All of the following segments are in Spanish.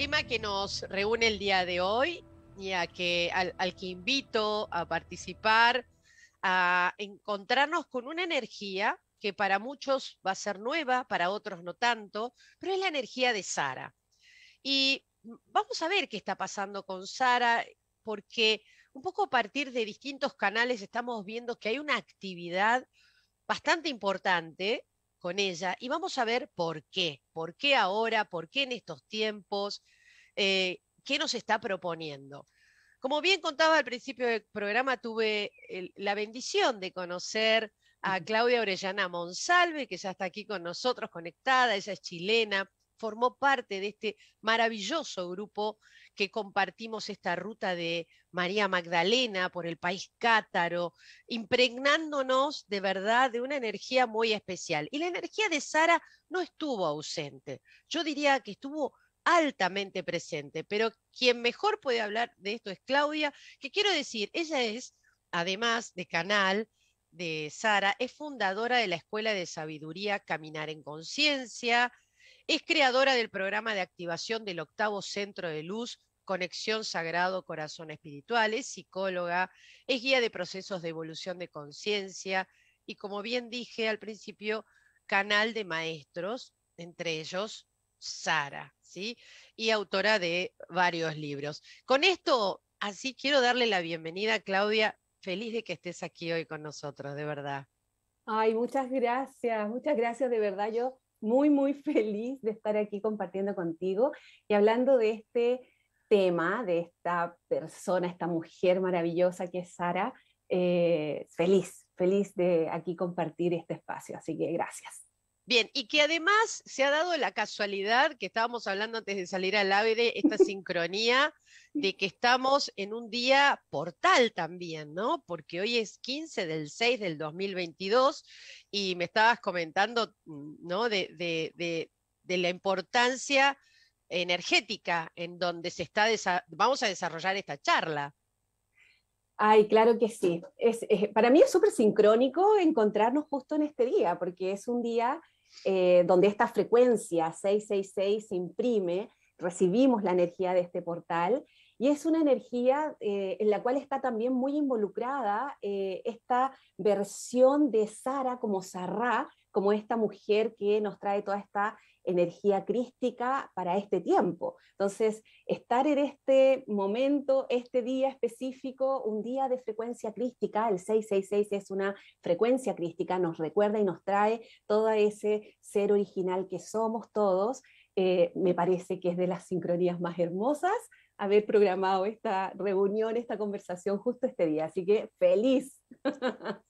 tema que nos reúne el día de hoy y que, al, al, que invito a participar, a encontrarnos con una energía que para muchos va a ser nueva, para otros no tanto, pero es la energía de Sara. Y vamos a ver qué está pasando con Sara, porque un poco a partir de distintos canales estamos viendo que hay una actividad bastante importante con ella y vamos a ver por qué, por qué ahora, por qué en estos tiempos, eh, qué nos está proponiendo. Como bien contaba al principio del programa, tuve la bendición de conocer a Claudia Orellana Monsalve, que ya está aquí con nosotros conectada, ella es chilena, formó parte de este maravilloso grupo que compartimos esta ruta de María Magdalena por el país cátaro, impregnándonos de verdad de una energía muy especial. Y la energía de Sara no estuvo ausente, yo diría que estuvo altamente presente. Pero quien mejor puede hablar de esto es Claudia, que quiero decir, ella es, además de canal de Sara, es fundadora de la Escuela de Sabiduría Caminar en Conciencia, es creadora del programa de activación del octavo centro de luz Conexión Sagrado Corazón Espiritual, es psicóloga, es guía de procesos de evolución de conciencia y como bien dije al principio, canal de maestros, entre ellos Sara, ¿sí? Y autora de varios libros. Con esto, así quiero darle la bienvenida Claudia. Feliz de que estés aquí hoy con nosotros, de verdad. Ay, muchas gracias, muchas gracias, de verdad. Yo muy, muy feliz de estar aquí compartiendo contigo y hablando de este tema, de esta persona, esta mujer maravillosa que es Sara. Eh, feliz, feliz de aquí compartir este espacio. Así que gracias. Bien, y que además se ha dado la casualidad que estábamos hablando antes de salir al de esta sincronía de que estamos en un día portal también, ¿no? Porque hoy es 15 del 6 del 2022 y me estabas comentando, mm, ¿no? De, la importancia energética en donde se está, vamos a desarrollar esta charla. Ay, claro que sí. para mí es súper sincrónico encontrarnos justo en este día, porque es un día eh, donde esta frecuencia 666 se imprime, recibimos la energía de este portal, y es una energía eh, en la cual está también muy involucrada eh, esta versión de Sara como Sarra, como esta mujer que nos trae toda esta energía crística para este tiempo. Entonces, estar en este momento, este día específico, un día de frecuencia crística, el 666 es una frecuencia crística, nos recuerda y nos trae todo ese ser original que somos todos. Eh, me parece que es de las sincronías más hermosas haber programado esta reunión, esta conversación justo este día. Así que feliz.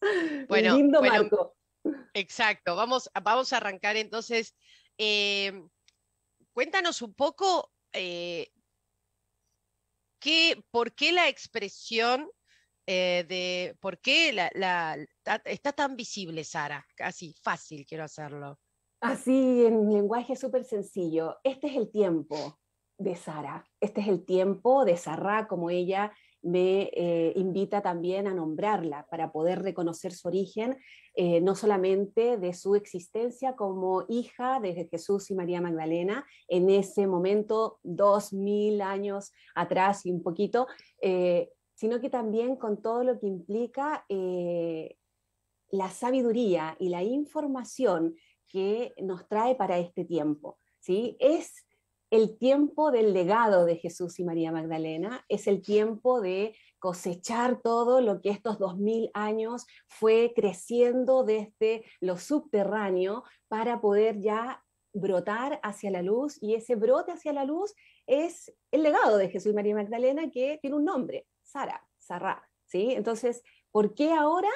Bueno, lindo marco. Exacto. Vamos, vamos a arrancar entonces Em, cuéntanos un poco eh, qué, por qué la expresión eh, de, por qué la, está tan visible, Sara, así fácil quiero hacerlo. Así, en lenguaje súper sencillo, este es el tiempo de Sara, este es el tiempo de Sara, como ella me eh, invita también a nombrarla para poder reconocer su origen, eh, no solamente de su existencia como hija de Jesús y María Magdalena, en ese momento, dos mil años atrás y un poquito, eh, sino que también con todo lo que implica la sabiduría y la información que nos trae para este tiempo. ¿sí? Es el tiempo del legado de Jesús y María Magdalena, es el tiempo de cosechar todo lo que estos 2000 años fue creciendo desde lo subterráneo para poder ya brotar hacia la luz y ese brote hacia la luz es el legado de Jesús y María Magdalena que tiene un nombre, Sara, Sarra, ¿sí? Entonces, ¿por qué ahora?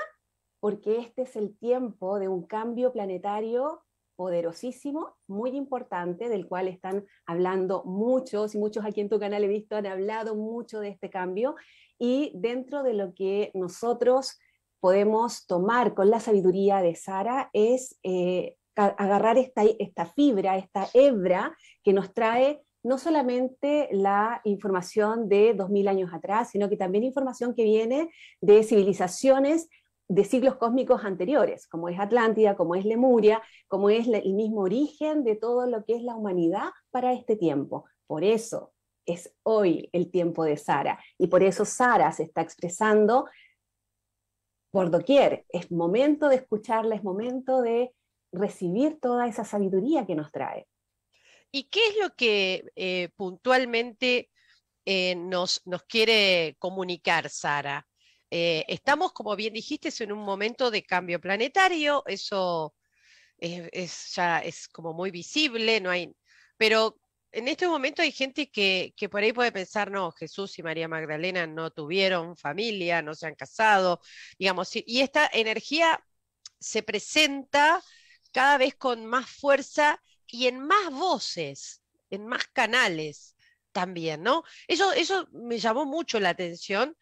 Porque este es el tiempo de un cambio planetario poderosísimo, muy importante, del cual están hablando muchos y muchos aquí en tu canal he visto han hablado mucho de este cambio y dentro de lo que nosotros podemos tomar con la sabiduría de Sara es eh, agarrar esta, esta fibra, esta hebra que nos trae no solamente la información de 2000 años atrás, sino que también información que viene de civilizaciones de siglos cósmicos anteriores, como es Atlántida, como es Lemuria, como es el mismo origen de todo lo que es la humanidad para este tiempo. Por eso es hoy el tiempo de Sara y por eso Sara se está expresando por doquier. Es momento de escucharla, es momento de recibir toda esa sabiduría que nos trae. ¿Y qué es lo que eh, puntualmente eh, nos, nos quiere comunicar Sara? Eh, estamos, como bien dijiste, en un momento de cambio planetario, eso es, ya es como muy visible, no hay, pero en este momento hay gente que, por ahí puede pensar, no, Jesús y María Magdalena no tuvieron familia, no se han casado, digamos, y esta energía se presenta cada vez con más fuerza y en más voces, en más canales también, ¿no? Eso, eso me llamó mucho la atención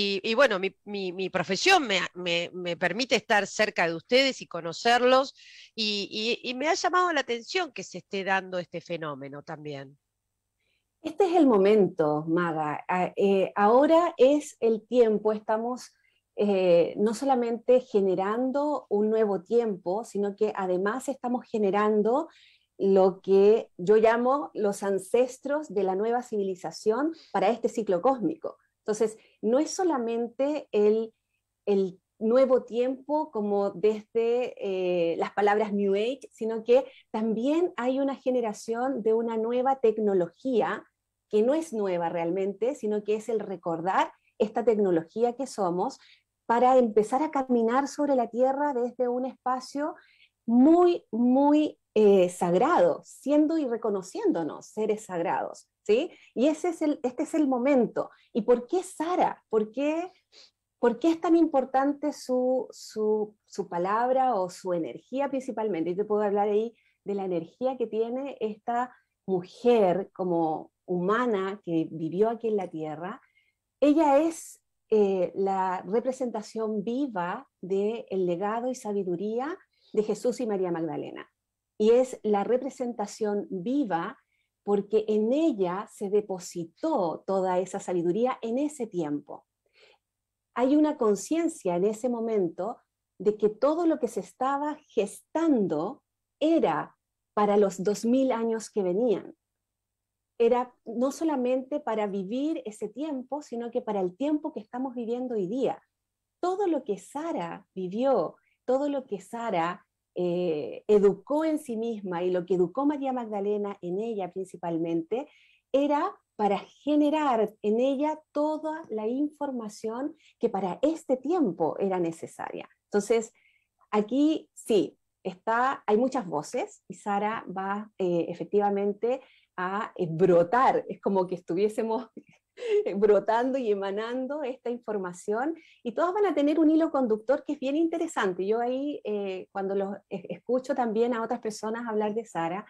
y, bueno, mi, profesión me, permite estar cerca de ustedes y conocerlos, y, me ha llamado la atención que se esté dando este fenómeno también. Este es el momento, Maga. Ah, eh, ahora es el tiempo, estamos eh, no solamente generando un nuevo tiempo, sino que además estamos generando lo que yo llamo los ancestros de la nueva civilización para este ciclo cósmico. Entonces, no es solamente el, nuevo tiempo como desde eh, las palabras New Age, sino que también hay una generación de una nueva tecnología que no es nueva realmente, sino que es el recordar esta tecnología que somos para empezar a caminar sobre la Tierra desde un espacio muy, muy eh, sagrado, siendo y reconociéndonos seres sagrados. Y ese es el, este es el momento. ¿Y por qué Sara? ¿Por qué, por qué es tan importante su, su, su palabra o su energía principalmente? Yo te puedo hablar ahí de la energía que tiene esta mujer como humana que vivió aquí en la Tierra. Ella es eh, la representación viva del el legado y sabiduría de Jesús y María Magdalena. Y es la representación viva porque en ella se depositó toda esa sabiduría en ese tiempo. Hay una conciencia en ese momento de que todo lo que se estaba gestando era para los dos 2000 años que venían. Era no solamente para vivir ese tiempo, sino que para el tiempo que estamos viviendo hoy día. Todo lo que Sara vivió, todo lo que Sara eh, educó en sí misma y lo que educó María Magdalena en ella principalmente era para generar en ella toda la información que para este tiempo era necesaria. Entonces, aquí sí, está, hay muchas voces y Sara va eh, efectivamente a eh, brotar, es como que estuviésemos brotando y emanando esta información y todas van a tener un hilo conductor que es bien interesante. Yo ahí, eh, cuando los e, escucho también a otras personas hablar de Sara,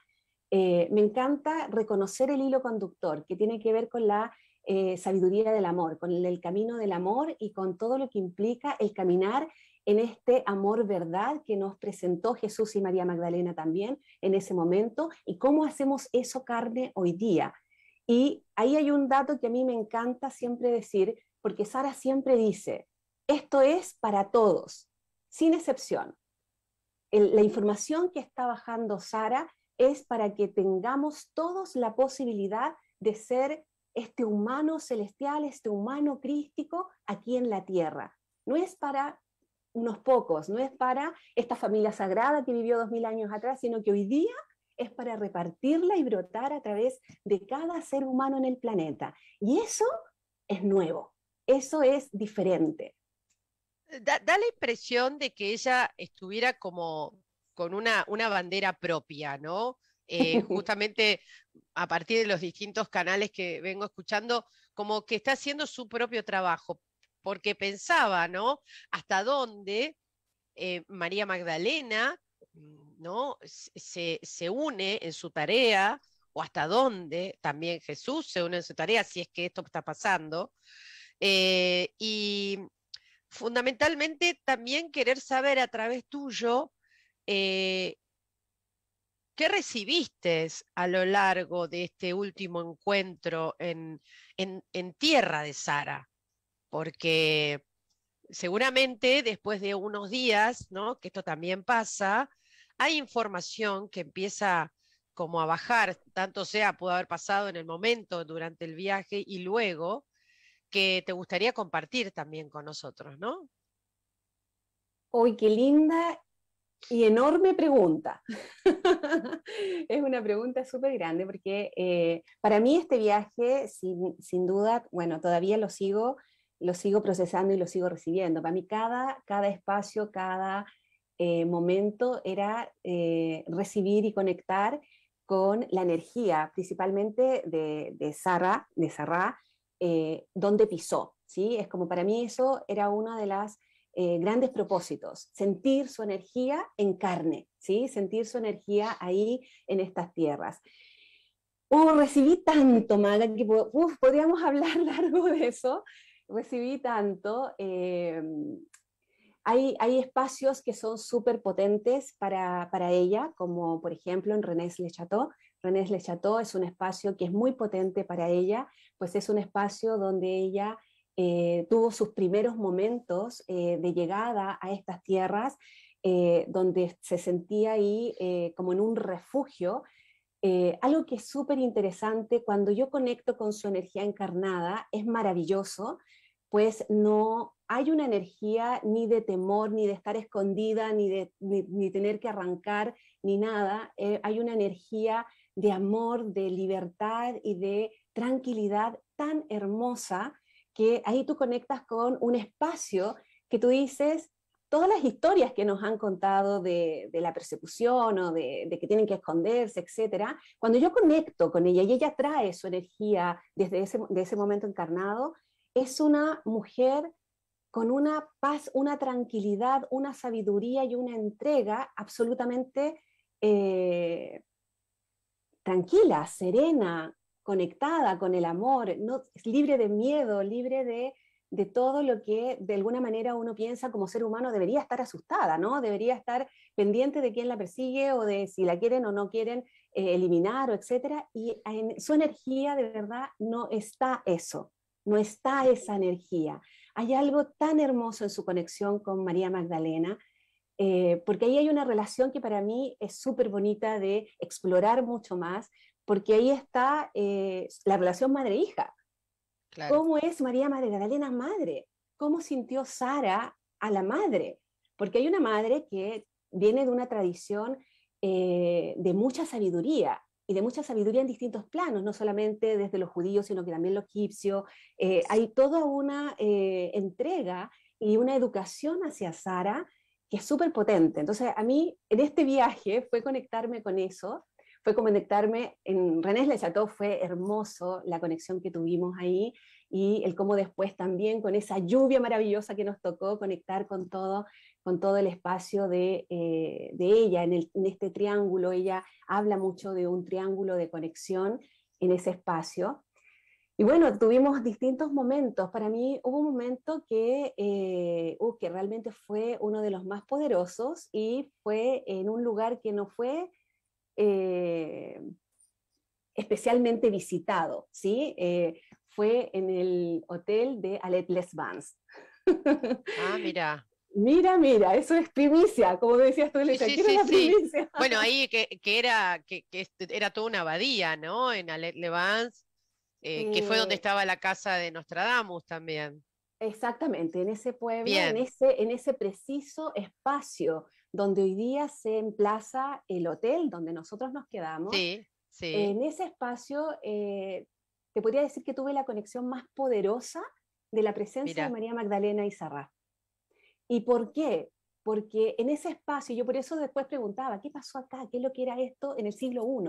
eh, me encanta reconocer el hilo conductor que tiene que ver con la eh, sabiduría del amor, con el camino del amor y con todo lo que implica el caminar en este amor verdad que nos presentó Jesús y María Magdalena también en ese momento y cómo hacemos eso carne hoy día y ahí hay un dato que a mí me encanta siempre decir, porque Sara siempre dice, esto es para todos, sin excepción. la información que está bajando Sara es para que tengamos todos la posibilidad de ser este humano celestial, este humano crístico aquí en la tierra. No es para unos pocos, no es para esta familia sagrada que vivió dos mil años atrás, sino que hoy día es para repartirla y brotar a través de cada ser humano en el planeta. Y eso es nuevo, eso es diferente. Da, la impresión de que ella estuviera como con una, una bandera propia, ¿no? Eh, justamente a partir de los distintos canales que vengo escuchando, como que está haciendo su propio trabajo, porque pensaba, ¿no? Hasta dónde eh, María Magdalena, mm, ¿no? Se, une en su tarea, o hasta dónde también Jesús se une en su tarea, si es que esto está pasando. Eh, y fundamentalmente también querer saber a través tuyo eh, qué recibiste a lo largo de este último encuentro en, en, tierra de Sara, porque seguramente después de unos días, ¿no? que esto también pasa, hay información que empieza como a bajar, tanto sea, pudo haber pasado en el momento, durante el viaje y luego, que te gustaría compartir también con nosotros, ¿no? Uy, qué linda y enorme pregunta. es una pregunta súper grande porque eh, para mí este viaje, sin, sin, duda, bueno, todavía lo sigo, lo sigo procesando y lo sigo recibiendo. Para mí cada, cada espacio, cada eh, momento era eh, recibir y conectar con la energía, principalmente de, de de Sarah eh, donde pisó. ¿sí? Es como para mí eso era uno de los grandes propósitos, sentir su energía en carne, ¿sí? sentir su energía ahí en estas tierras. Uh, recibí tanto, Maga, que podríamos hablar largo de eso. Recibí tanto, hay, espacios que son súper potentes para, para, ella, como por ejemplo en René Le Chateau. René Le Chateau es un espacio que es muy potente para ella, pues es un espacio donde ella eh, tuvo sus primeros momentos eh, de llegada a estas tierras, eh, donde se sentía ahí como en un refugio, algo que es súper interesante, cuando yo conecto con su energía encarnada, es maravilloso pues no hay una energía ni de temor, ni de estar escondida, ni de ni, tener que arrancar, ni nada. Eh, hay una energía de amor, de libertad y de tranquilidad tan hermosa que ahí tú conectas con un espacio que tú dices, todas las historias que nos han contado de, la persecución o de, que tienen que esconderse, etcétera, cuando yo conecto con ella y ella trae su energía desde de ese momento encarnado, es una mujer con una paz, una tranquilidad, una sabiduría y una entrega absolutamente eh, tranquila, serena, conectada con el amor, no, libre de miedo, libre de, todo lo que de alguna manera uno piensa como ser humano debería estar asustada, ¿no? Debería estar pendiente de quién la persigue o de si la quieren o no quieren eh, eliminar etc. Y en su energía de verdad no está eso no está esa energía. Hay algo tan hermoso en su conexión con María Magdalena, eh, porque ahí hay una relación que para mí es súper bonita de explorar mucho más, porque ahí está eh, la relación madre-hija. ¿Cómo es María Magdalena madre? ¿Cómo sintió Sara a la madre? Porque hay una madre que viene de una tradición eh, de mucha sabiduría, y de mucha sabiduría en distintos planos, no solamente desde los judíos, sino que también los egipcios. Eh, hay toda una eh, entrega y una educación hacia Sara que es súper potente. Entonces, a mí en este viaje fue conectarme con eso, fue conectarme en René Le fue hermoso la conexión que tuvimos ahí y el cómo después también con esa lluvia maravillosa que nos tocó conectar con todo con todo el espacio de, eh, ella, en, este triángulo, ella habla mucho de un triángulo de conexión en ese espacio. Y bueno, tuvimos distintos momentos. Para mí hubo un momento que, eh, uh, que realmente fue uno de los más poderosos y fue en un lugar que no fue eh, especialmente visitado, ¿sí? fue en el hotel de Alet Les Vans. Ah, mira. Mira, mira, eso es primicia, como decías tú, Lisa. primicia? Bueno, ahí que, era, que, este, era toda una abadía, ¿no? En Le eh, que fue donde eh. estaba la casa de Nostradamus también. Exactamente, en ese pueblo, en ese, en ese preciso espacio donde hoy día se emplaza el hotel donde nosotros nos quedamos. Sí, En ese espacio, eh, te podría decir que tuve la conexión más poderosa de la presencia de María Magdalena y Sarra. ¿Y por qué? Porque en ese espacio, yo por eso después preguntaba, ¿qué pasó acá? ¿Qué es lo que era esto en el siglo I?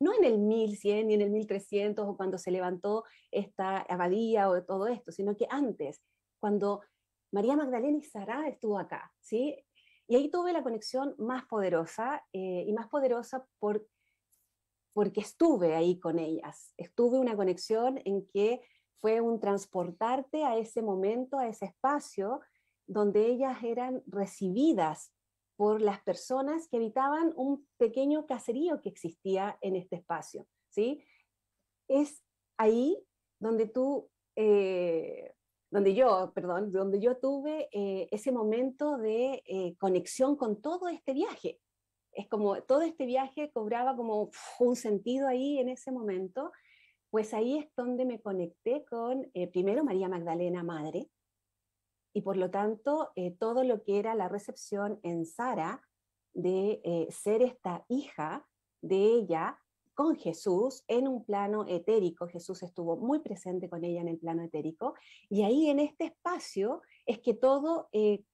No en el 1100 ni en el 1300 o cuando se levantó esta abadía o todo esto, sino que antes, cuando María Magdalena y Sara estuvo acá, ¿sí? Y ahí tuve la conexión más poderosa eh, y más poderosa por, porque estuve ahí con ellas. Estuve una conexión en que fue un transportarte a ese momento, a ese espacio, donde ellas eran recibidas por las personas que habitaban un pequeño caserío que existía en este espacio. ¿sí? Es ahí donde tú, eh, donde yo, perdón, donde yo tuve eh, ese momento de eh, conexión con todo este viaje. Es como todo este viaje cobraba como un sentido ahí en ese momento, pues ahí es donde me conecté con primero María Magdalena Madre, y por lo tanto eh, todo lo que era la recepción en Sara de eh, ser esta hija de ella con Jesús en un plano etérico. Jesús estuvo muy presente con ella en el plano etérico y ahí en este espacio es que todo eh,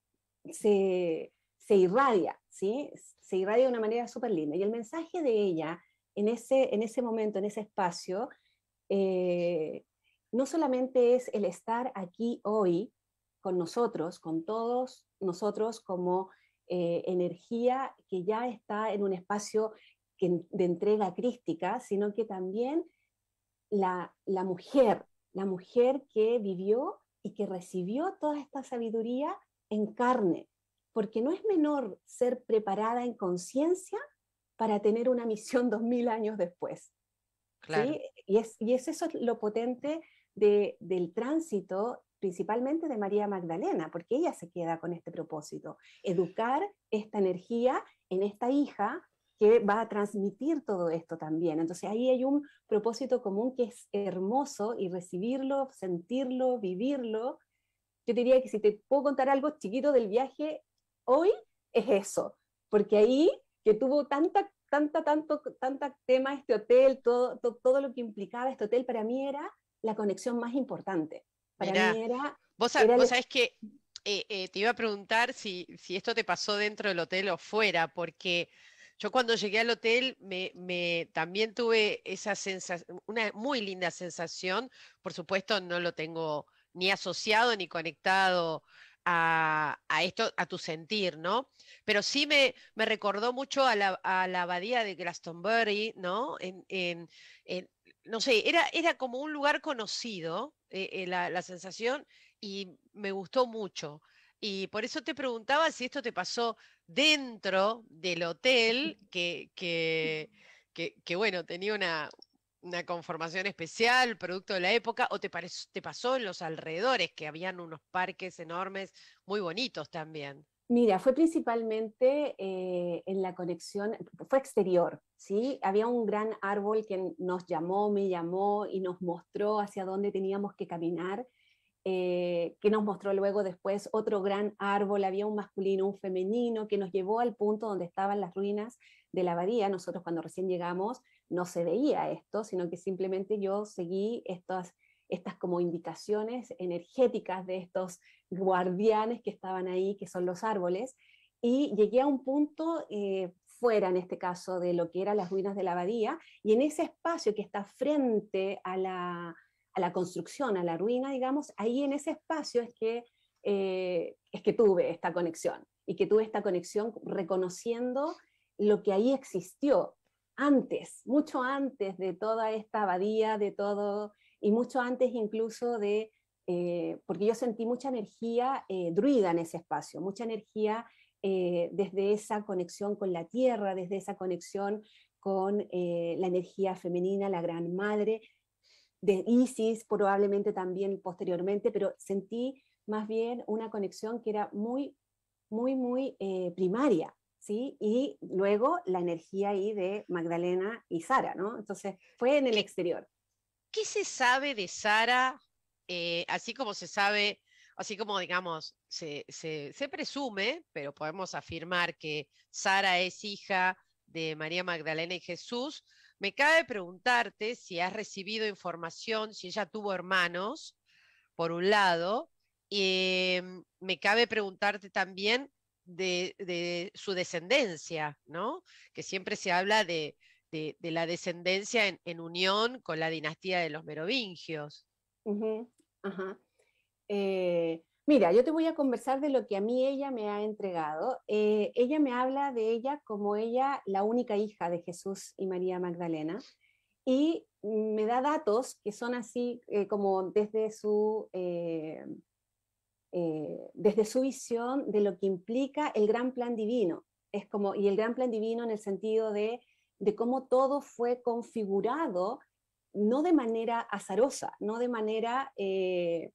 se, irradia, ¿sí? se irradia de una manera súper linda. Y el mensaje de ella en ese, en ese momento, en ese espacio, no solamente es el estar aquí hoy, con nosotros, con todos nosotros como eh, energía que ya está en un espacio de entrega crística, sino que también la, la mujer, la mujer que vivió y que recibió toda esta sabiduría en carne, porque no es menor ser preparada en conciencia para tener una misión dos mil años después. Claro. Y, es, es eso lo potente del tránsito principalmente de María Magdalena, porque ella se queda con este propósito, educar esta energía en esta hija que va a transmitir todo esto también. Entonces ahí hay un propósito común que es hermoso y recibirlo, sentirlo, vivirlo. Yo diría que si te puedo contar algo chiquito del viaje hoy, es eso, porque ahí que tuvo tanta, tanta, tanto, tanta tema este hotel, todo, todo, todo lo que implicaba este hotel, para mí era la conexión más importante. Vos, sabés que eh, eh, te iba a preguntar si, si, esto te pasó dentro del hotel o fuera, porque. Yo cuando llegué al hotel me, también tuve esa sensación, una muy linda sensación. Por supuesto, no lo tengo ni asociado ni conectado a, esto, a tu sentir, ¿no? Pero sí me, me recordó mucho a la, abadía de Glastonbury, ¿no? en, no sé, era, como un lugar conocido eh, eh, la, sensación y me gustó mucho. Y por eso te preguntaba si esto te pasó dentro del hotel, que, que, que, bueno, tenía una, una, conformación especial, producto de la época, o te, te pasó en los alrededores, que habían unos parques enormes, muy bonitos también. Mira, fue principalmente eh, en la conexión, fue exterior, ¿sí? Había un gran árbol que nos llamó, me llamó y nos mostró hacia dónde teníamos que caminar, eh, que nos mostró luego después otro gran árbol, había un masculino, un femenino, que nos llevó al punto donde estaban las ruinas de la abadía. Nosotros cuando recién llegamos no se veía esto, sino que simplemente yo seguí estas estas como indicaciones energéticas de estos guardianes que estaban ahí, que son los árboles, y llegué a un punto eh, fuera, en este caso, de lo que eran las ruinas de la abadía, y en ese espacio que está frente a la, construcción, a la ruina, digamos, ahí en ese espacio es que, eh, es que tuve esta conexión, y que tuve esta conexión reconociendo lo que ahí existió antes, mucho antes de toda esta abadía, de todo y mucho antes incluso de, eh, porque yo sentí mucha energía eh, druida en ese espacio, mucha energía eh, desde esa conexión con la tierra, desde esa conexión con la energía femenina, la gran madre, de Isis probablemente también posteriormente, pero sentí más bien una conexión que era muy, muy, muy primaria, ¿sí? Y luego la energía ahí de Magdalena y Sara, ¿no? Entonces fue en el exterior. ¿Qué se sabe de Sara? Eh, así como se sabe, así como digamos, se, se, presume, pero podemos afirmar que Sara es hija de María Magdalena y Jesús, me cabe preguntarte si has recibido información, si ella tuvo hermanos, por un lado, y eh, me cabe preguntarte también de, de, su descendencia, ¿no? Que siempre se habla de de, la descendencia en, unión con la dinastía de los merovingios. Eh, mira, yo te voy a conversar de lo que a mí ella me ha entregado. Eh, ella me habla de ella como ella, la única hija de Jesús y María Magdalena, y me da datos que son así eh, como desde su... desde su visión de lo que implica el gran plan divino. Es como, y el gran plan divino en el sentido de de cómo todo fue configurado, no de manera azarosa, no de manera eh,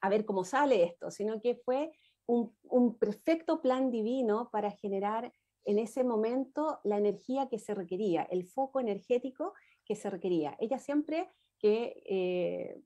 a ver cómo sale esto, sino que fue un, perfecto plan divino para generar en ese momento la energía que se requería, el foco energético que se requería. Ella siempre que, eh,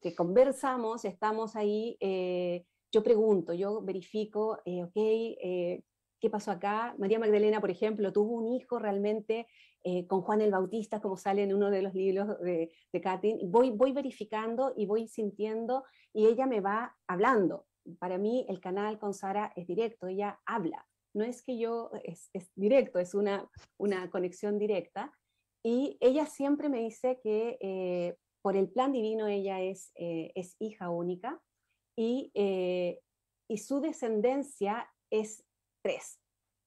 que, conversamos, estamos ahí, eh, yo pregunto, yo verifico, eh, ok, qué pasó acá. María Magdalena, por ejemplo, tuvo un hijo realmente eh, con Juan el Bautista, como sale en uno de los libros de, de Voy, voy verificando y voy sintiendo y ella me va hablando. Para mí el canal con Sara es directo, ella habla. No es que yo, es, directo, es una, una conexión directa. Y ella siempre me dice que eh, por el plan divino ella es, eh, es hija única y, y, su descendencia es tres.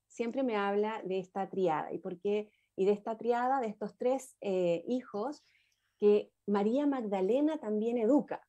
Siempre me habla de esta triada y, por qué, y de esta triada, de estos tres eh, hijos que María Magdalena también educa.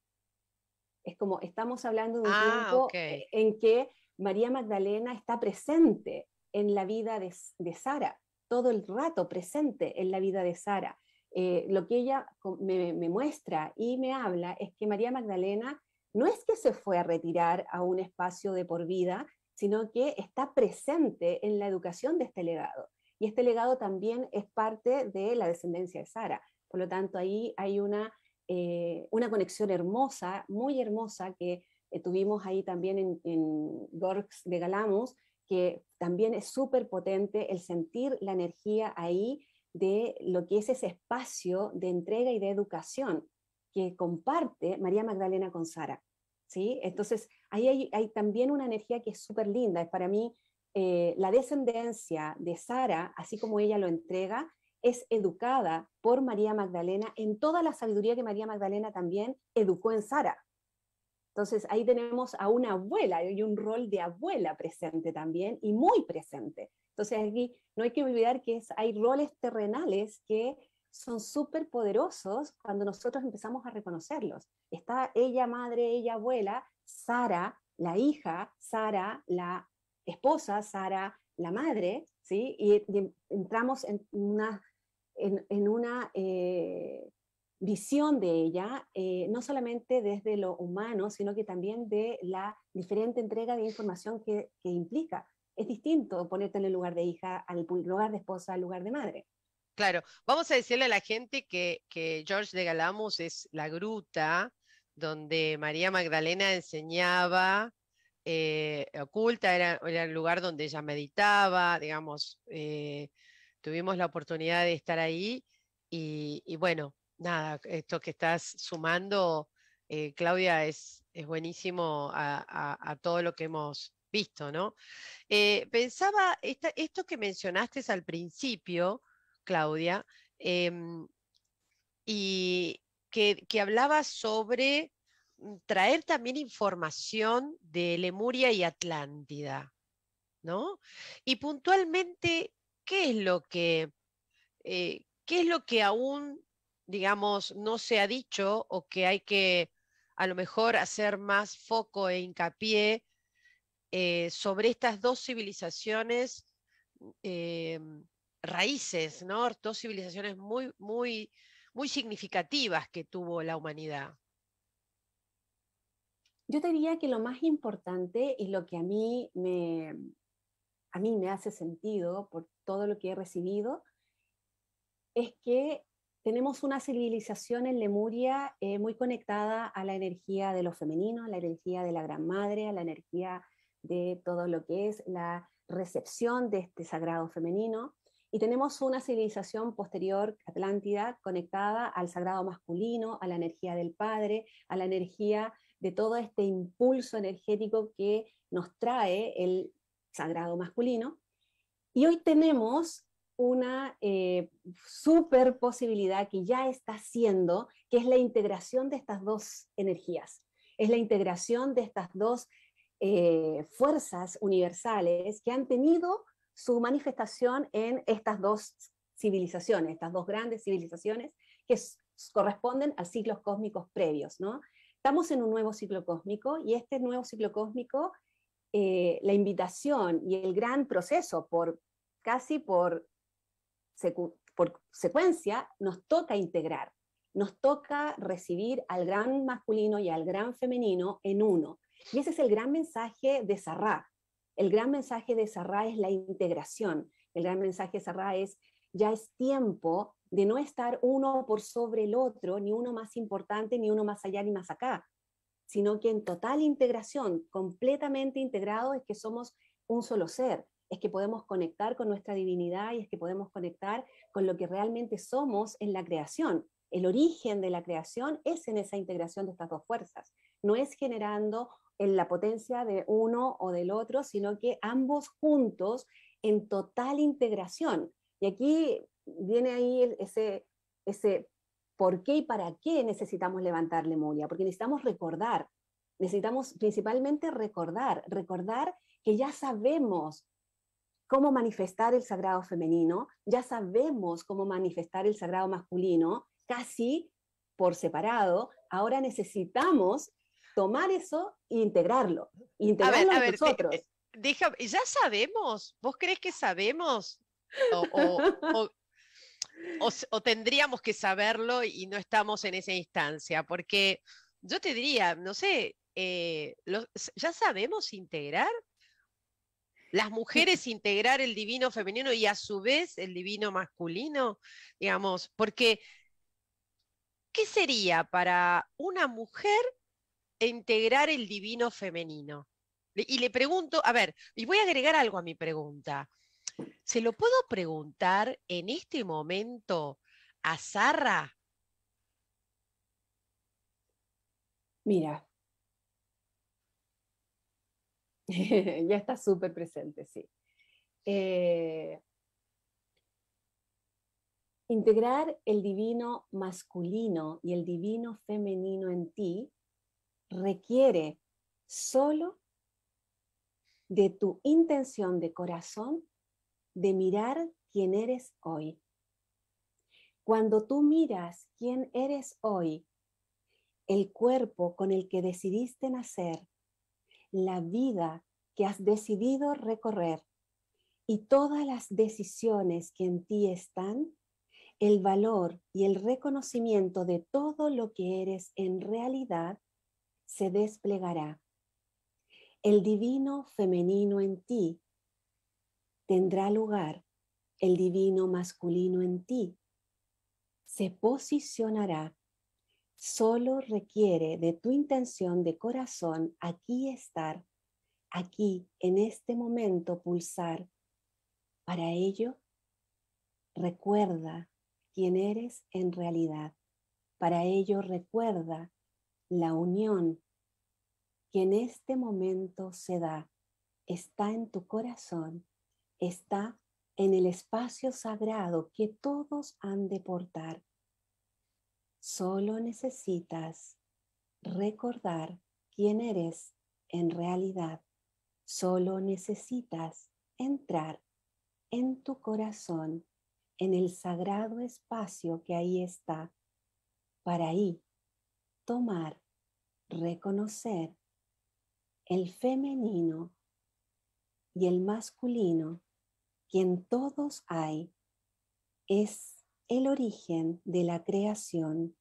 Es como estamos hablando de un ah, tiempo eh, en que María Magdalena está presente en la vida de, Sara, todo el rato presente en la vida de Sara. Eh, lo que ella me muestra y me habla es que María Magdalena no es que se fue a retirar a un espacio de por vida, sino que está presente en la educación de este legado. Y este legado también es parte de la descendencia de Sara. Por lo tanto, ahí hay una, eh, una conexión hermosa, muy hermosa, que eh, tuvimos ahí también en, en Gorks de Galamos, que también es súper potente el sentir la energía ahí de lo que es ese espacio de entrega y de educación que comparte María Magdalena con Sara. ¿sí? Entonces, ahí hay, también una energía que es súper linda. Para mí, eh, la descendencia de Sara, así como ella lo entrega, es educada por María Magdalena en toda la sabiduría que María Magdalena también educó en Sara. Entonces ahí tenemos a una abuela y un rol de abuela presente también y muy presente. Entonces aquí no hay que olvidar que hay roles terrenales que son súper poderosos cuando nosotros empezamos a reconocerlos. Está ella madre, ella abuela, Sara, la hija, Sara, la esposa, Sara, la madre, ¿sí? Y, entramos en una, en, una eh, visión de ella, eh, no solamente desde lo humano, sino que también de la diferente entrega de información que, implica. Es distinto ponerte en el lugar de hija al lugar de esposa al lugar de madre. Claro, vamos a decirle a la gente que, George de Galamos es la gruta donde María Magdalena enseñaba eh, oculta, era, el lugar donde ella meditaba, digamos, eh, tuvimos la oportunidad de estar ahí y, bueno, nada, esto que estás sumando, eh, Claudia, es, buenísimo a, todo lo que hemos visto, ¿no? pensaba, esto que mencionaste al principio, Claudia, em, y que, hablaba sobre mm, traer también información de Lemuria y Atlántida, ¿no? Y puntualmente, ¿qué es lo que, eh, qué es lo que aún, digamos, no se ha dicho o que hay que a lo mejor hacer más foco e hincapié eh, sobre estas dos civilizaciones mm, em, raíces, ¿no? Dos civilizaciones muy, muy, muy significativas que tuvo la humanidad. Yo diría que lo más importante y lo que a mí me, a mí me hace sentido por todo lo que he recibido es que tenemos una civilización en Lemuria eh, muy conectada a la energía de lo femenino, a la energía de la Gran Madre, a la energía de todo lo que es la recepción de este sagrado femenino. Y tenemos una civilización posterior, Atlántida, conectada al sagrado masculino, a la energía del padre, a la energía de todo este impulso energético que nos trae el sagrado masculino. Y hoy tenemos una eh, super posibilidad que ya está siendo, que es la integración de estas dos energías, es la integración de estas dos eh, fuerzas universales que han tenido su manifestación en estas dos civilizaciones, estas dos grandes civilizaciones que corresponden a ciclos cósmicos previos. ¿no? Estamos en un nuevo ciclo cósmico y este nuevo ciclo cósmico, eh, la invitación y el gran proceso por casi por, secuencia nos toca integrar, nos toca recibir al gran masculino y al gran femenino en uno. Y ese es el gran mensaje de Sarra, el gran mensaje de Sarra es la integración. El gran mensaje de Sarra es, ya es tiempo de no estar uno por sobre el otro, ni uno más importante, ni uno más allá, ni más acá, sino que en total integración, completamente integrado, es que somos un solo ser, es que podemos conectar con nuestra divinidad y es que podemos conectar con lo que realmente somos en la creación. El origen de la creación es en esa integración de estas dos fuerzas, no es generando en la potencia de uno o del otro, sino que ambos juntos en total integración. Y aquí viene ahí ese, ese por qué y para qué necesitamos levantar Lemuria, porque necesitamos recordar, necesitamos principalmente recordar, recordar que ya sabemos cómo manifestar el sagrado femenino, ya sabemos cómo manifestar el sagrado masculino, casi por separado, ahora necesitamos tomar eso e integrarlo. Integrarlo a nosotros. Eh, ¿ya sabemos? ¿Vos crees que sabemos? O, tendríamos que saberlo y no estamos en esa instancia, porque yo te diría, no sé, eh, ¿ya sabemos integrar? Las mujeres integrar el divino femenino y a su vez el divino masculino, digamos, porque ¿qué sería para una mujer e integrar el divino femenino. Y le pregunto, a ver, y voy a agregar algo a mi pregunta. ¿Se lo puedo preguntar en este momento a Sarra? Mira. ya está súper presente, sí. Eh, integrar el divino masculino y el divino femenino en ti requiere solo de tu intención de corazón de mirar quién eres hoy. Cuando tú miras quién eres hoy, el cuerpo con el que decidiste nacer, la vida que has decidido recorrer y todas las decisiones que en ti están, el valor y el reconocimiento de todo lo que eres en realidad se desplegará. El divino femenino en ti tendrá lugar, el divino masculino en ti se posicionará. Solo requiere de tu intención de corazón aquí estar, aquí en este momento pulsar. Para ello, recuerda quién eres en realidad. Para ello, recuerda la unión que en este momento se da está en tu corazón, está en el espacio sagrado que todos han de portar. Solo necesitas recordar quién eres en realidad. Solo necesitas entrar en tu corazón, en el sagrado espacio que ahí está, para ahí tomar, reconocer el femenino y el masculino, que en todos hay, es el origen de la creación,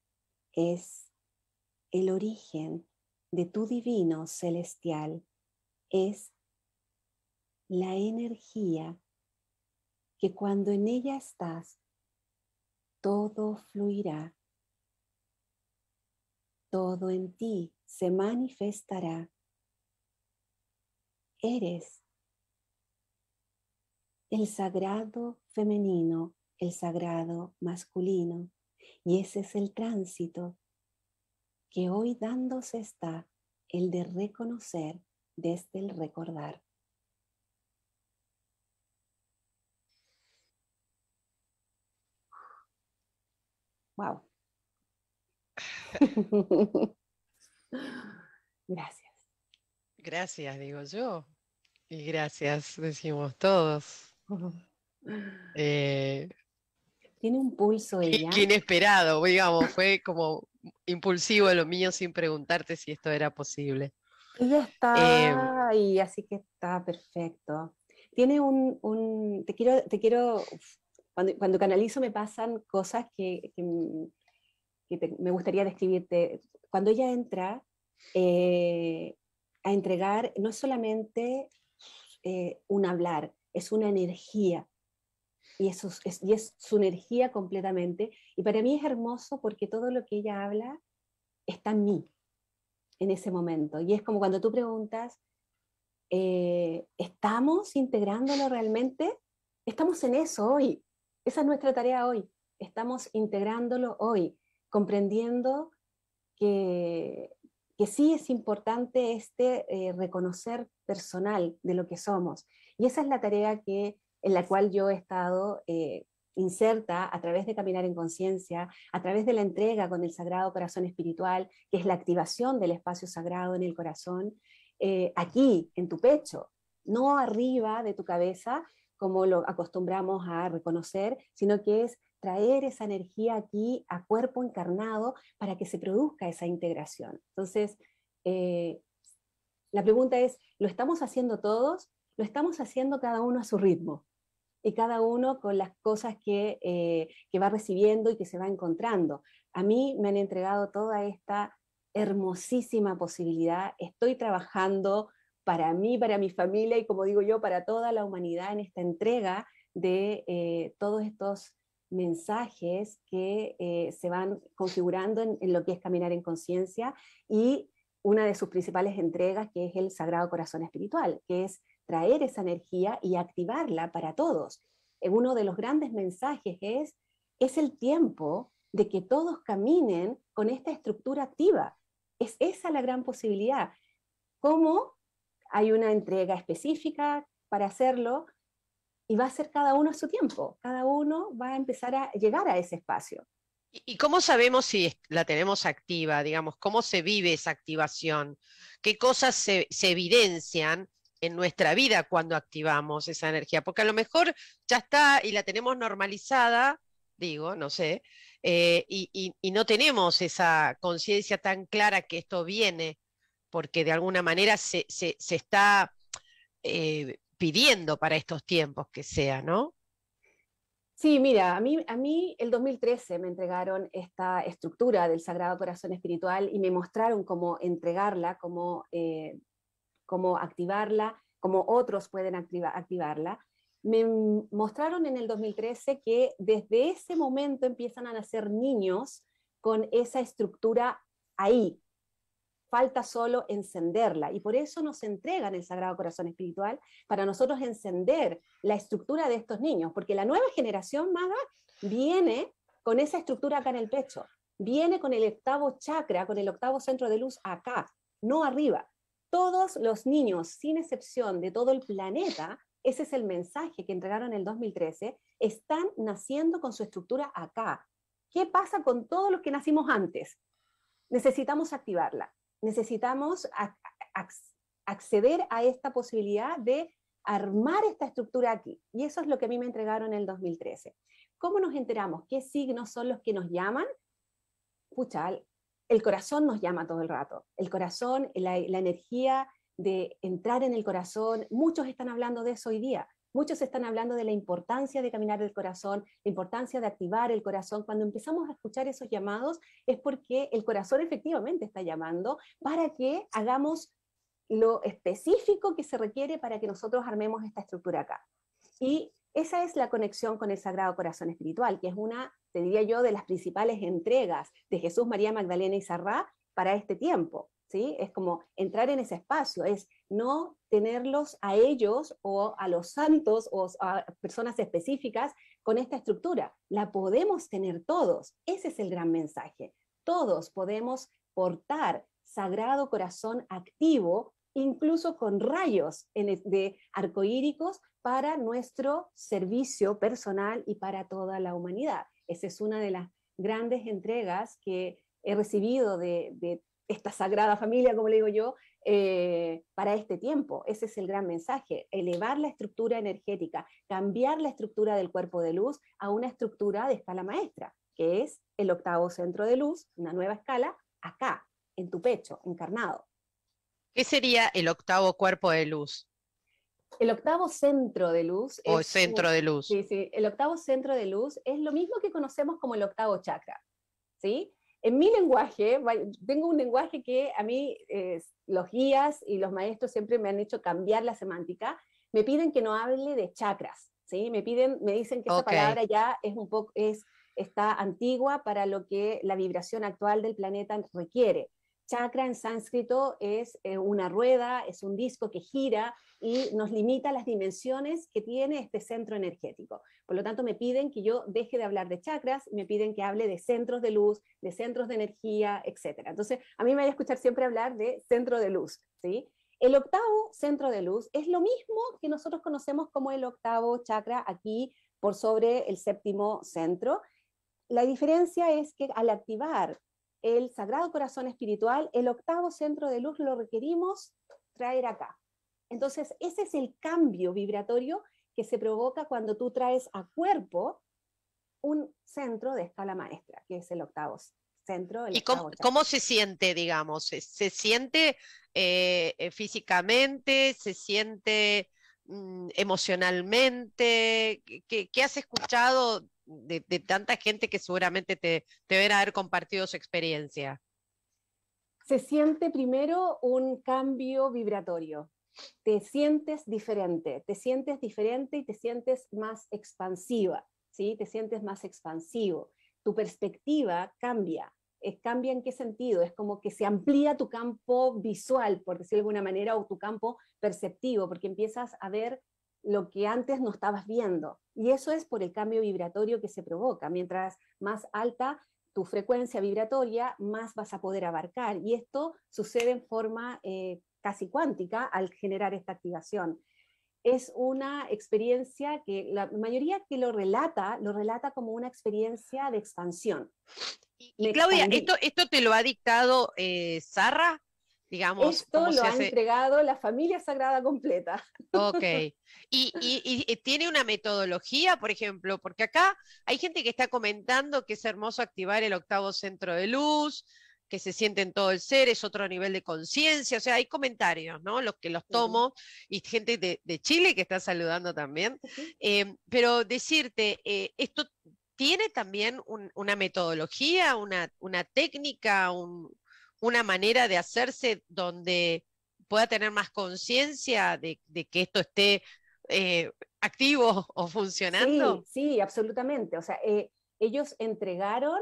es el origen de tu divino celestial, es la energía que cuando en ella estás, todo fluirá todo en ti se manifestará. Eres el sagrado femenino, el sagrado masculino, y ese es el tránsito que hoy dándose está el de reconocer desde el recordar. Wow. gracias. Gracias, digo yo. Y gracias, decimos todos. Eh, Tiene un pulso ella. inesperado, digamos, fue como impulsivo lo mío sin preguntarte si esto era posible. ya está y em, así que está perfecto. Tiene un, te quiero, te quiero, cuando, canalizo me pasan cosas que que me gustaría describirte. Cuando ella entra eh, a entregar, no es solamente eh, un hablar, es una energía. Y, eso es, y es su energía completamente. Y para mí es hermoso porque todo lo que ella habla está en mí, en ese momento. Y es como cuando tú preguntas, eh, ¿estamos integrándolo realmente? Estamos en eso hoy. Esa es nuestra tarea hoy. Estamos integrándolo hoy comprendiendo que, que sí es importante este eh, reconocer personal de lo que somos. Y esa es la tarea que, en la cual yo he estado eh, inserta a través de Caminar en Conciencia, a través de la entrega con el Sagrado Corazón Espiritual, que es la activación del espacio sagrado en el corazón, eh, aquí, en tu pecho, no arriba de tu cabeza, como lo acostumbramos a reconocer, sino que es traer esa energía aquí a cuerpo encarnado para que se produzca esa integración. Entonces, eh, la pregunta es, ¿lo estamos haciendo todos? Lo estamos haciendo cada uno a su ritmo y cada uno con las cosas eh, que, va recibiendo y que se va encontrando. A mí me han entregado toda esta hermosísima posibilidad, estoy trabajando para mí, para mi familia y como digo yo, para toda la humanidad en esta entrega de eh, todos estos mensajes que eh, se van configurando en, lo que es caminar en conciencia y una de sus principales entregas que es el Sagrado Corazón Espiritual, que es traer esa energía y activarla para todos. Eh, uno de los grandes mensajes es, es el tiempo de que todos caminen con esta estructura activa. Es esa la gran posibilidad. ¿Cómo? Hay una entrega específica para hacerlo, y va a ser cada uno a su tiempo, cada uno va a empezar a llegar a ese espacio. ¿Y cómo sabemos si la tenemos activa? Digamos, ¿cómo se vive esa activación? ¿Qué cosas se, evidencian en nuestra vida cuando activamos esa energía? Porque a lo mejor ya está y la tenemos normalizada, digo, no sé, eh, y, no tenemos esa conciencia tan clara que esto viene, porque de alguna manera se, está eh, pidiendo para estos tiempos que sea, ¿no? Sí, mira, a mí, a mí el 2013 me entregaron esta estructura del Sagrado Corazón Espiritual y me mostraron cómo entregarla, cómo, eh, cómo activarla, cómo otros pueden activarla. Me mostraron en el 2013 que desde ese momento empiezan a nacer niños con esa estructura ahí, falta solo encenderla. Y por eso nos entregan el Sagrado Corazón Espiritual, para nosotros encender la estructura de estos niños, porque la nueva generación, Maga, viene con esa estructura acá en el pecho, viene con el octavo chakra, con el octavo centro de luz acá, no arriba. Todos los niños, sin excepción, de todo el planeta, ese es el mensaje que entregaron en el 2013, están naciendo con su estructura acá. ¿Qué pasa con todos los que nacimos antes? Necesitamos activarla necesitamos acceder a esta posibilidad de armar esta estructura aquí. Y eso es lo que a mí me entregaron en el 2013. ¿Cómo nos enteramos? ¿Qué signos son los que nos llaman? Pucha, el corazón nos llama todo el rato. El corazón, la energía de entrar en el corazón. Muchos están hablando de eso hoy día. Muchos están hablando de la importancia de caminar el corazón, la importancia de activar el corazón. Cuando empezamos a escuchar esos llamados es porque el corazón efectivamente está llamando para que hagamos lo específico que se requiere para que nosotros armemos esta estructura acá. Y esa es la conexión con el Sagrado Corazón Espiritual, que es una, te diría yo, de las principales entregas de Jesús María Magdalena y Sarrá para este tiempo. ¿sí? Es como entrar en ese espacio, es no tenerlos a ellos o a los santos o a personas específicas con esta estructura. La podemos tener todos. Ese es el gran mensaje. Todos podemos portar sagrado corazón activo, incluso con rayos de arcoíricos para nuestro servicio personal y para toda la humanidad. Esa es una de las grandes entregas que he recibido de, de esta sagrada familia, como le digo yo, eh, para este tiempo. Ese es el gran mensaje, elevar la estructura energética, cambiar la estructura del cuerpo de luz a una estructura de escala maestra, que es el octavo centro de luz, una nueva escala, acá, en tu pecho, encarnado. ¿Qué sería el octavo cuerpo de luz? El octavo centro de luz. O centro de luz. Sí, sí. El octavo centro de luz es lo mismo que conocemos como el octavo chakra. ¿Sí? en mi lenguaje, tengo un lenguaje que a mí los guías y los maestros siempre me han hecho cambiar la semántica, me piden que no hable de chakras, ¿sí? Me piden, me dicen que esa palabra ya es un poco, es, está antigua para lo que la vibración actual del planeta requiere. Chakra en sánscrito es eh, una rueda, es un disco que gira y nos limita las dimensiones que tiene este centro energético. Por lo tanto, me piden que yo deje de hablar de chakras, me piden que hable de centros de luz, de centros de energía, etc. Entonces, a mí me voy a escuchar siempre hablar de centro de luz, ¿sí? El octavo centro de luz es lo mismo que nosotros conocemos como el octavo chakra aquí por sobre el séptimo centro. La diferencia es que al activar el Sagrado Corazón Espiritual, el octavo centro de luz lo requerimos traer acá. Entonces, ese es el cambio vibratorio que se provoca cuando tú traes a cuerpo un centro de escala maestra, que es el octavo centro. ¿Y cómo, se siente, digamos? ¿Se, siente eh, eh, físicamente? ¿Se siente mm, emocionalmente? ¿Qué has escuchado de, tanta gente que seguramente te, te haber compartido su experiencia? Se siente primero un cambio vibratorio, te sientes diferente, te sientes diferente y te sientes más expansiva, ¿sí? Te sientes más expansivo. Tu perspectiva cambia. Eh, ¿Cambia en qué sentido? Es como que se amplía tu campo visual, por decirlo de alguna manera, o tu campo perceptivo, porque empiezas a ver lo que antes no estabas viendo. Y eso es por el cambio vibratorio que se provoca. Mientras más alta tu frecuencia vibratoria, más vas a poder abarcar. Y esto sucede en forma eh, casi cuántica al generar esta activación. Es una experiencia que la mayoría que lo relata, lo relata como una experiencia de expansión. Claudia, ¿esto, te lo ha dictado eh, Sarra? Esto lo ha entregado la familia sagrada completa. Ok. Y, tiene una metodología, por ejemplo, porque acá hay gente que está comentando que es hermoso activar el octavo centro de luz, que se siente en todo el ser, es otro nivel de conciencia, o sea, hay comentarios, ¿no? Los que los tomo, y gente de, Chile que está saludando también. Eh, pero decirte, eh, esto tiene también una metodología, una técnica, un, una manera de hacerse donde pueda tener más conciencia de, que esto esté eh, activo o funcionando? Sí, sí absolutamente. O sea, eh, ellos entregaron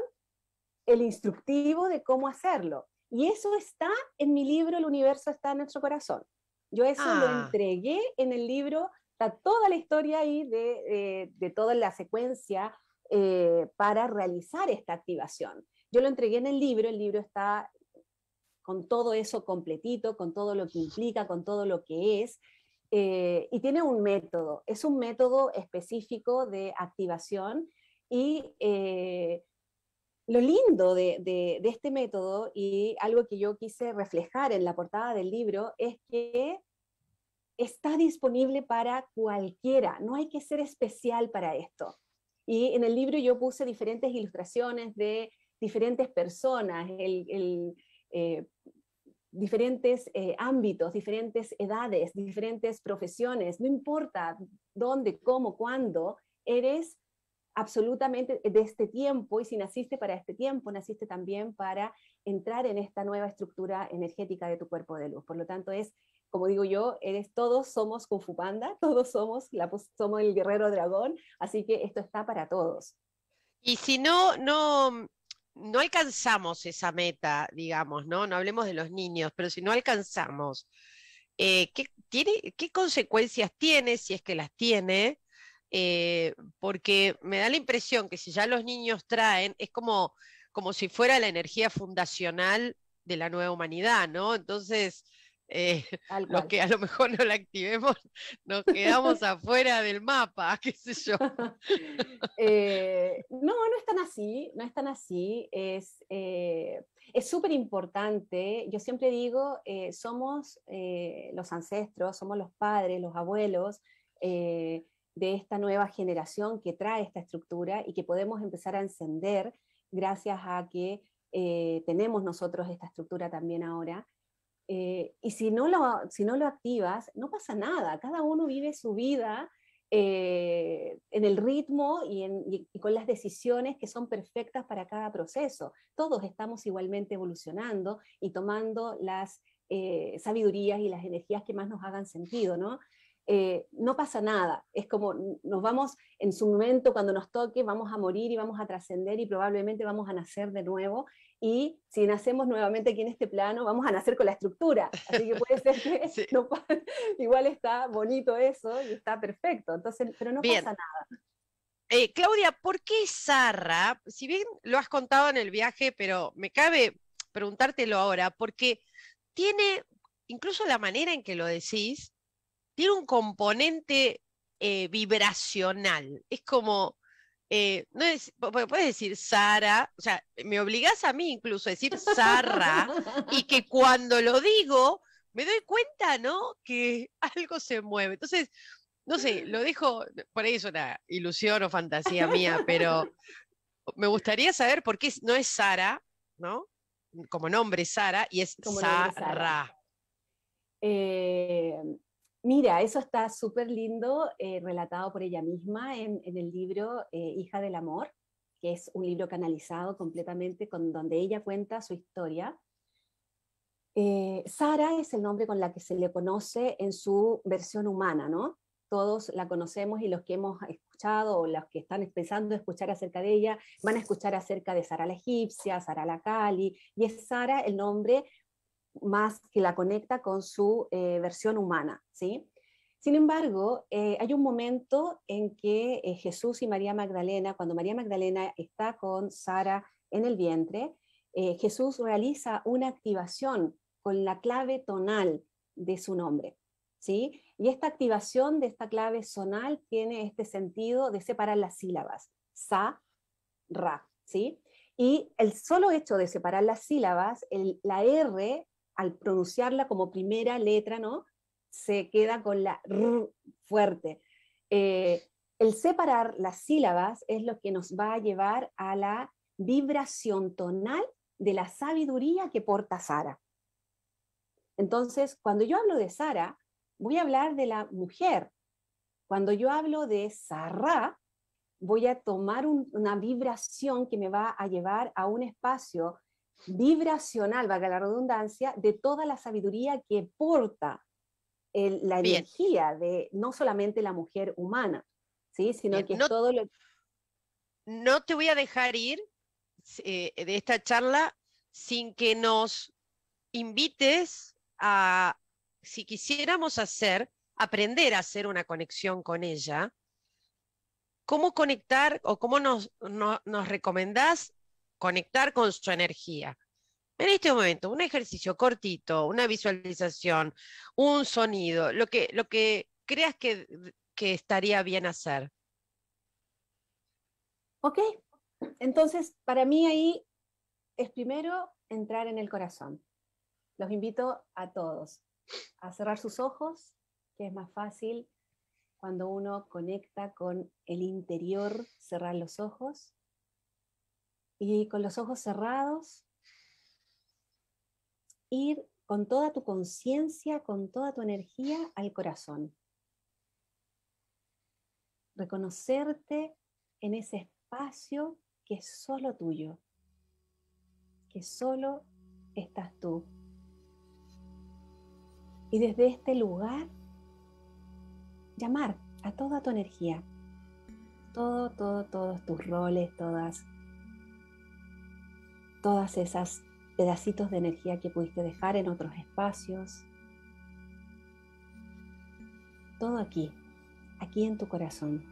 el instructivo de cómo hacerlo. Y eso está en mi libro El universo está en nuestro corazón. Yo eso lo ah. entregué en el libro, está toda la historia ahí de, toda la secuencia eh, para realizar esta activación. Yo lo entregué en el libro, el libro está con todo eso completito, con todo lo que implica, con todo lo que es, eh, y tiene un método, es un método específico de activación y eh, lo lindo de, este método y algo que yo quise reflejar en la portada del libro es que está disponible para cualquiera, no hay que ser especial para esto. Y en el libro yo puse diferentes ilustraciones de diferentes personas, el eh, diferentes eh, ámbitos, diferentes edades, diferentes profesiones, no importa dónde, cómo, cuándo, eres absolutamente de este tiempo y si naciste para este tiempo, naciste también para entrar en esta nueva estructura energética de tu cuerpo de luz. Por lo tanto, es, como digo yo, eres todos somos Kung Fu Panda, todos somos, la, somos el guerrero dragón, así que esto está para todos. Y si no, no, no alcanzamos esa meta, digamos, ¿no? No hablemos de los niños, pero si no alcanzamos, eh, ¿qué, consecuencias tiene, si es que las tiene? Eh, porque me da la impresión que si ya los niños traen, es como, como si fuera la energía fundacional de la nueva humanidad, ¿no? Entonces, eh, que a lo mejor no la activemos, nos quedamos afuera del mapa, qué sé yo. Eh, no, no es tan así, no es tan así. Es eh, súper importante. Yo siempre digo, eh, somos los ancestros, somos los padres, los abuelos. de esta nueva generación que trae esta estructura y que podemos empezar a encender gracias a que tenemos nosotros esta estructura también ahora eh, y si no, lo, si no lo activas, no pasa nada, cada uno vive su vida eh, en el ritmo y, con las decisiones que son perfectas para cada proceso. Todos estamos igualmente evolucionando y tomando las eh, sabidurías y las energías que más nos hagan sentido, ¿no? no pasa nada, es como nos vamos en su momento, cuando nos toque, vamos a morir y vamos a trascender y probablemente vamos a nacer de nuevo y si nacemos nuevamente aquí en este plano, vamos a nacer con la estructura. Así que puede ser que igual está bonito eso y está perfecto, entonces, pero no pasa nada. Eh, Claudia, ¿por qué Sarra? Si bien lo has contado en el viaje, pero me cabe preguntártelo ahora, porque tiene, incluso la manera en que lo decís, tiene un componente eh, vibracional. Es como, eh, no es, puedes decir Sara, o sea, me obligas a mí incluso a decir Sara, y que cuando lo digo, me doy cuenta, ¿no? Que algo se mueve. Entonces, no sé, lo dejo, por ahí es una ilusión o fantasía mía, pero me gustaría saber por qué no es Sara, ¿no? Como nombre Sara, y es Eh, Mira, eso está súper lindo, eh, relatado por ella misma en, el libro eh, Hija del Amor, que es un libro canalizado completamente con donde ella cuenta su historia. Eh, Sara es el nombre con la que se le conoce en su versión humana, ¿no? Todos la conocemos y los que hemos escuchado o los que están pensando escuchar acerca de ella van a escuchar acerca de Sara la egipcia, Sara la Cali, y es Sara el nombre más que la conecta con su eh, versión humana, ¿sí? Sin embargo, eh, hay un momento en que eh, Jesús y María Magdalena, cuando María Magdalena está con Sara en el vientre, Jesús realiza una activación con la clave tonal de su nombre. ¿sí? Y esta activación de esta clave sonal tiene este sentido de separar las sílabas, sa, ra. ¿sí? Y el solo hecho de separar las sílabas, el, la R al pronunciarla como primera letra, ¿no? Se queda con la r fuerte. Eh, el separar las sílabas es lo que nos va a llevar a la vibración tonal de la sabiduría que porta Sara. Entonces, cuando yo hablo de Sara, voy a hablar de la mujer. Cuando yo hablo de Sara, voy a tomar una vibración que me va a llevar a un espacio vibracional, valga la redundancia, de toda la sabiduría que porta la energía de no solamente la mujer humana, ¿sí? sino que no, todo lo... No te voy a dejar ir eh, de esta charla sin que nos invites a, si quisiéramos hacer, aprender a hacer una conexión con ella, ¿cómo conectar o cómo nos, nos recomendás conectar con su energía. En este momento, un ejercicio cortito, una visualización, un sonido, lo que, lo que creas que, que estaría bien hacer. Ok, entonces para mí ahí es primero entrar en el corazón. Los invito a todos a cerrar sus ojos, que es más fácil cuando uno conecta con el interior, cerrar los ojos y con los ojos cerrados, ir con toda tu conciencia, con toda tu energía al corazón. Reconocerte en ese espacio que es solo tuyo, que solo estás tú. Y desde este lugar, llamar a toda tu energía, todo, todo, todos tus roles, todas todas esas pedacitos de energía que pudiste dejar en otros espacios. Todo aquí, aquí en tu corazón.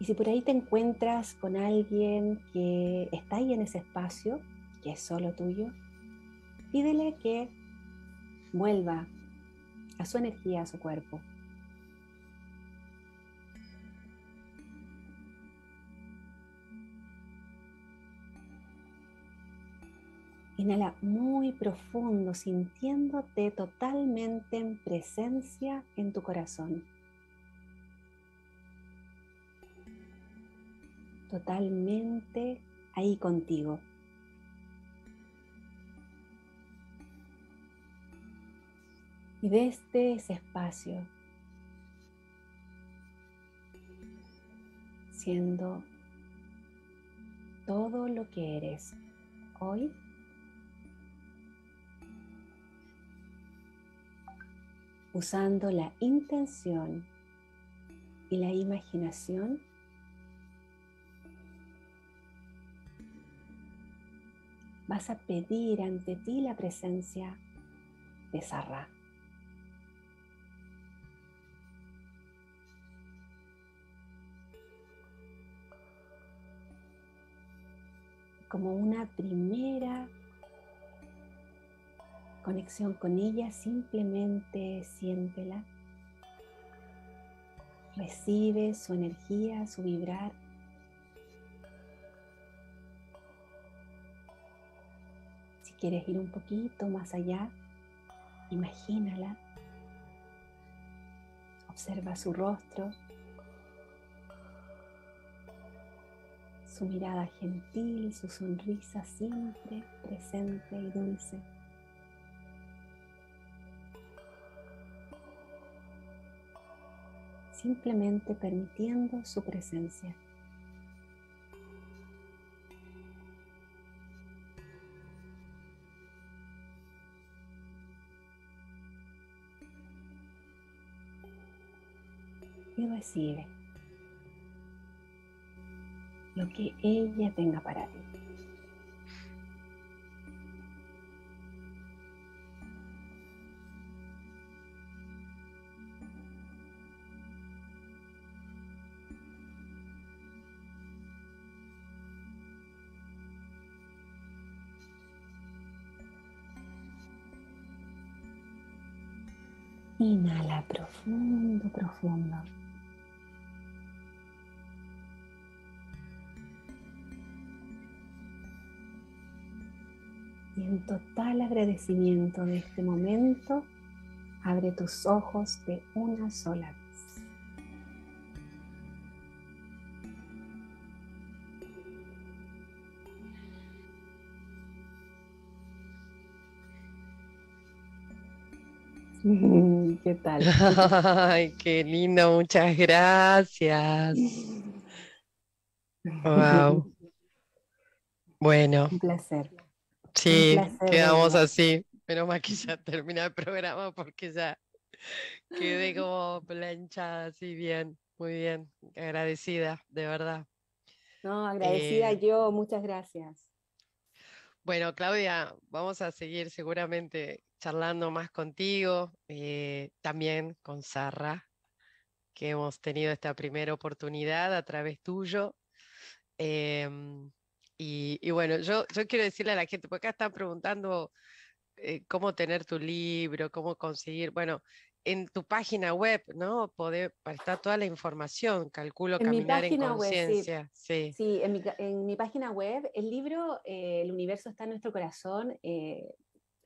Y si por ahí te encuentras con alguien que está ahí en ese espacio, que es solo tuyo, pídele que vuelva a su energía, a su cuerpo. Inhala muy profundo, sintiéndote totalmente en presencia en tu corazón. Totalmente ahí contigo. Y desde ese espacio, siendo todo lo que eres hoy usando la intención y la imaginación vas a pedir ante ti la presencia de Sarra. Como una primera conexión con ella, simplemente siéntela. Recibe su energía, su vibrar. Si quieres ir un poquito más allá, imagínala. Observa su rostro, su mirada gentil, su sonrisa siempre presente y dulce. simplemente permitiendo su presencia. Y recibe lo que ella tenga para ti. Inhala profundo, profundo. Y en total agradecimiento de este momento, abre tus ojos de una sola vez. ¿Qué tal? Ay, qué lindo, muchas gracias. Wow. Bueno. Un placer. Sí, quedamos así. Menos mal que ya termina el programa porque ya quedé como planchada así bien, muy bien, agradecida, de verdad. No, agradecida eh, yo, muchas gracias. Bueno, Claudia, vamos a seguir seguramente hablando más contigo, eh, también con Sarra, que hemos tenido esta primera oportunidad a través tuyo. Em, y, bueno, yo, yo quiero decirle a la gente, porque acá están preguntando eh, cómo tener tu libro, cómo conseguir, bueno, en tu página web, ¿no? Poder, está toda la información, calculo, caminar en conciencia. Sí. en, mi, página web, el libro eh, El universo está en nuestro corazón,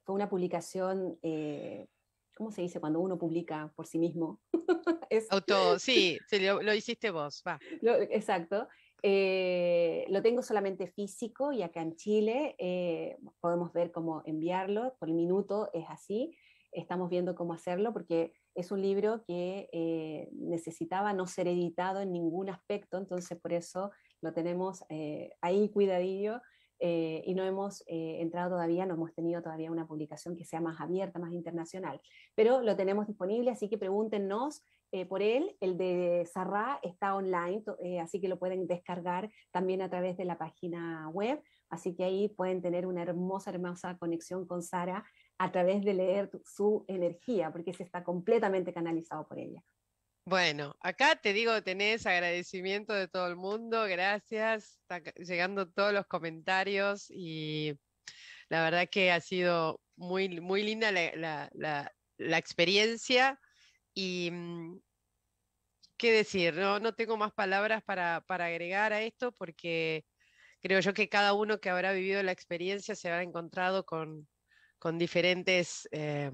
fue una publicación, eh, ¿cómo se dice? Cuando uno publica por sí mismo. Auto, sí, lo, hiciste vos, va. exacto. Eh, lo tengo solamente físico y acá en Chile eh, podemos ver cómo enviarlo, por el minuto es así, estamos viendo cómo hacerlo porque es un libro que necesitaba no ser editado en ningún aspecto, entonces por eso lo tenemos ahí cuidadillo eh, y no hemos eh, entrado todavía, no hemos tenido todavía una publicación que sea más abierta, más internacional, pero lo tenemos disponible, así que pregúntenos eh, por él, el de Sarra está online, así que lo pueden descargar también a través de la página web, así que ahí pueden tener una hermosa, hermosa conexión con Sara a través de leer su energía, porque se está completamente canalizado por ella. Bueno, acá te digo, tenés agradecimiento de todo el mundo, gracias, está llegando todos los comentarios y la verdad que ha sido muy, muy linda la, experiencia y mm, qué decir, no, no tengo más palabras para, agregar a esto porque creo yo que cada uno que habrá vivido la experiencia se habrá encontrado con, diferentes... Eh,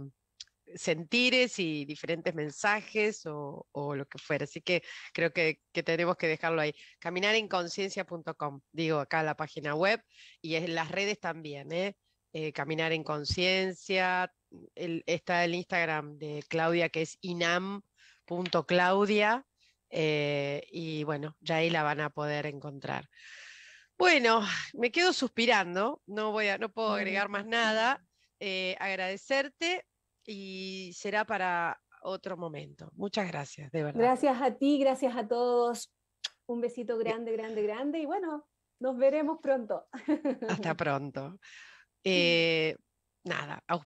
sentires y diferentes mensajes o, lo que fuera. Así que creo que, tenemos que dejarlo ahí. Caminarenconciencia.com, digo acá la página web y en las redes también. ¿eh? eh caminar en Conciencia, está el Instagram de Claudia que es inam.claudia eh, y bueno, ya ahí la van a poder encontrar. Bueno, me quedo suspirando, no, voy a, no puedo agregar más nada. Eh, agradecerte y será para otro momento. Muchas gracias, de verdad. Gracias a ti, gracias a todos. Un besito grande, grande, grande y bueno, nos veremos pronto. Hasta pronto. Eh, a nada.